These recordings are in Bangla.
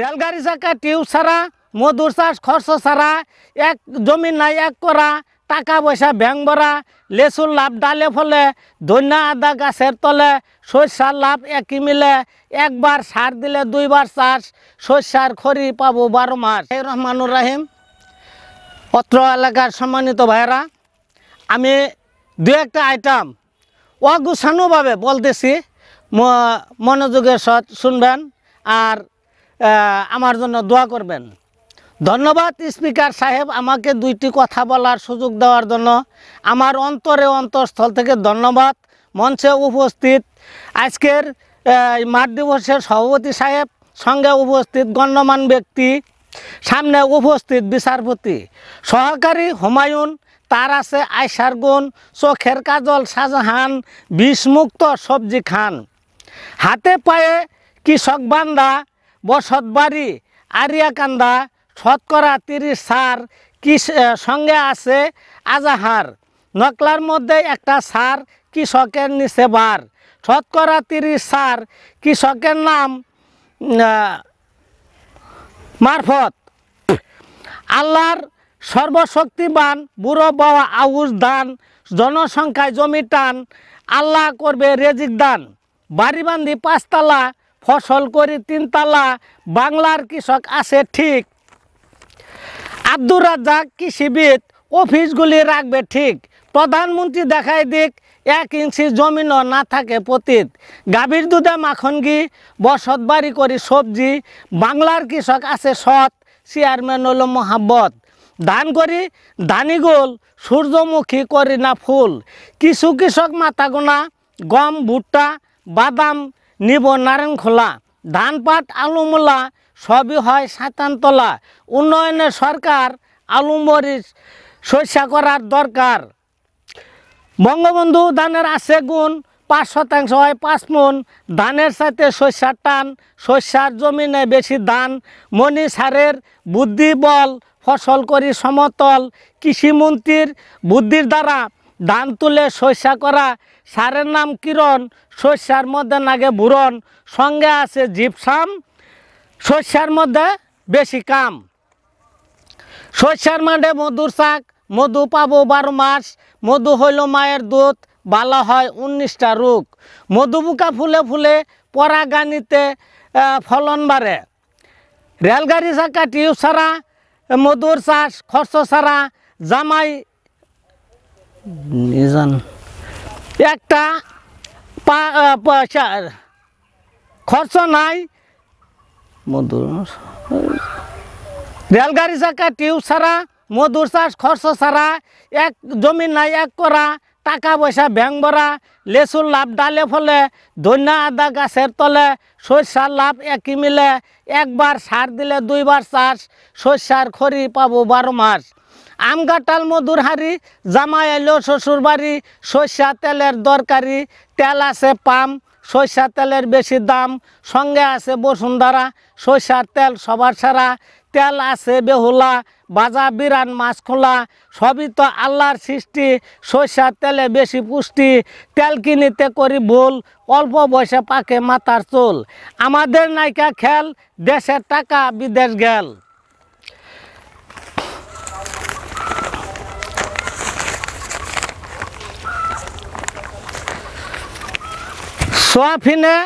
রেলগাড়ি চাকা টিউব ছাড়া মধুর চাষ খরচ ছাড়া এক জমি নাই এক করা টাকা পয়সা ব্যাং ভরা লেচুর লাভ ডালে ফলে ধন্যা আদা গাছের তলে সরষার লাভ একই মিলে একবার সার দিলে দুইবার চাষ সরষার খড়ি পাবো বারো মাস রহমানুর রাহিম পত্র এলাকার সম্মানিত ভাইরা আমি দু একটা আইটেম অগুছানোভাবে বলতেছি মনোযোগের সৎ শুনবেন আর আমার জন্য দোয়া করবেন ধন্যবাদ স্পিকার সাহেব আমাকে দুইটি কথা বলার সুযোগ দেওয়ার জন্য আমার অন্তরে অন্তঃস্থল থেকে ধন্যবাদ মঞ্চে উপস্থিত আজকের মাঠ দিবসের সভাপতি সাহেব সঙ্গে উপস্থিত গণ্যমান ব্যক্তি সামনে উপস্থিত বিচারপতি সহকারী হুমায়ুন তার আছে আয়সার গুণ চোখের কাজল শাহজাহান বিষমুক্ত সবজি খান হাতে পায়ে কৃষক বান্দা বসত বাড়ি আরিয়াকান্দা শতকরা তিরিশ সার কি সঙ্গে আছে আজাহার নকলার মধ্যে একটা সার কৃষকের নিচে বার শতকরা তিরিশ সার কৃষকের নাম মারফত আল্লাহর সর্বশক্তিমান বুড়ো বাবা আউস দান জনসংখ্যায় জমি টান আল্লাহ করবে রেজিক দান বাড়ি বান্ধি পাঁচতলা ফসল করি তিনতলা বাংলার কৃষক আছে ঠিক আব্দুর রাজ্জাক কৃষিবিদ অফিসগুলি রাখবে ঠিক প্রধানমন্ত্রী দেখায় দিক এক ইঞ্চি জমিনও না থাকে পতীত গাভীর দুধে মাখনগি বসত বাড়ি করি সবজি বাংলার কৃষক আছে সৎ চেয়ারম্যান হল মোহাব্বত দান করি দানি গোল সূর্যমুখী করি না ফুল কিছু কৃষক মাথা গোনা গম ভুট্টা বাদাম নিব নারায়ণখোলা ধানপাট আলুমোলা সবই হয় সাতানতলা উন্নয়নে সরকার মরিচ শস্যা করার দরকার বঙ্গবন্ধু ধানের আছে গুণ পাঁচ শতাংশ হয় পাঁচ মন ধানের সাথে শস্যার টান শস্যার জমিনে বেশি ধান মনি সারের বুদ্ধি বল ফসল করি সমতল কৃষিমন্ত্রীর বুদ্ধির দ্বারা ধান তুলে শস্যা করা সারের নাম কিরণ শস্যার মধ্যে নাগে বুরন সঙ্গে আছে জিপসাম শস্যার মধ্যে বেশি কাম শস্যার মাঠে মধুর শাক মধু পাবো বারো মাস মধু হইল মায়ের দুধ বালা হয় উনিশটা রোগ মধুবুকা ফুলে ফুলে পরাগানিতে ফলন বাড়ে রেলগাড়ি চাকা টিউব সারা মধুর চাষ খরচ সারা জামাই নিজান একটা পয়সা খরচ নাই মধুর রেলগাড়ি চাকা টিউব ছাড়া মধুর চাষ খরচ ছাড়া এক জমি নাই এক করা টাকা পয়সা ব্যাং ভরা লেচুর লাভ ডালে ফলে ধন্যা আদা গাছের তলে সরষার লাভ একই মিলে একবার সার দিলে দুইবার চাষ সরষার খড়ি পাবো বারো মাস আম গাটাল মধুর হারি জামাই এলো শ্বশুর বাড়ি সর্ষা তেলের দরকারি তেল আছে পাম সর্ষা তেলের বেশি দাম সঙ্গে আছে বসুন্ধরা সর্ষার তেল সবার সারা তেল আছে বেহুলা বাজা বিরান মাছ খোলা সবই তো আল্লাহর সৃষ্টি সর্ষার তেলে বেশি পুষ্টি তেল কিনিতে করি ভুল অল্প বয়সে পাকে মাথার চুল আমাদের নায়িকা খেল দেশের টাকা বিদেশ গেল সোয়াফিনে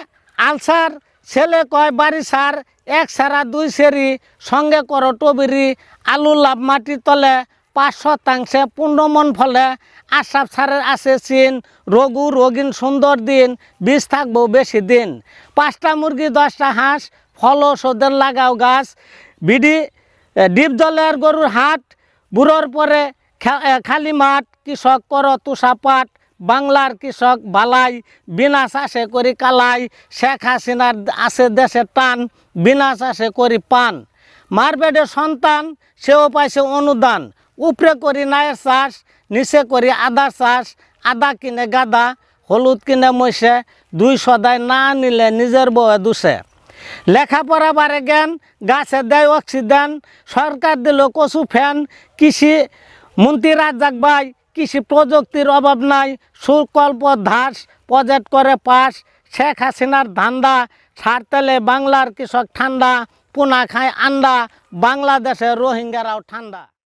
আলসার ছেলে কয় বাড়ি সার এক সারা দুই সেরি সঙ্গে করো টবিরি আলু লাভ মাটি তলে পাঁচ শতাংশে পূর্ণ ফলে আশাব সারের আছে চিন রঘু রোগীন সুন্দর দিন বিষ থাকবো বেশি দিন পাঁচটা মুরগি দশটা হাঁস ফল সদের লাগাও গাছ বিডি ডিপ জলের গরুর হাট বুড়োর পরে খালি মাঠ কৃষক কর তুষাপাট বাংলার কৃষক বালাই বিনা চাষে করি কালাই শেখ হাসিনার আছে দেশে টান বিনা চাষে করি পান মারবেডে সন্তান সেও পাইছে অনুদান উপরে করি নায়ের চাষ নিচে করি আদা চাষ আদা কিনে গাদা হলুদ কিনে মইছে দুই সদায় না নিলে নিজের বউয়ে দুষে লেখাপড়া বাড়ে জ্ঞান গাছে দেয় অক্সিজেন সরকার দিল কচু ফ্যান কৃষি মন্ত্রী রাজ্জাক ভাই কৃষি প্রযুক্তির অভাব নাই সুকল্প ধাস প্রজেক্ট করে পাস শেখ হাসিনার ধান্দা সারতেলে বাংলার কৃষক ঠান্ডা পোনা খায় আন্দা বাংলাদেশের রোহিঙ্গারাও ঠান্ডা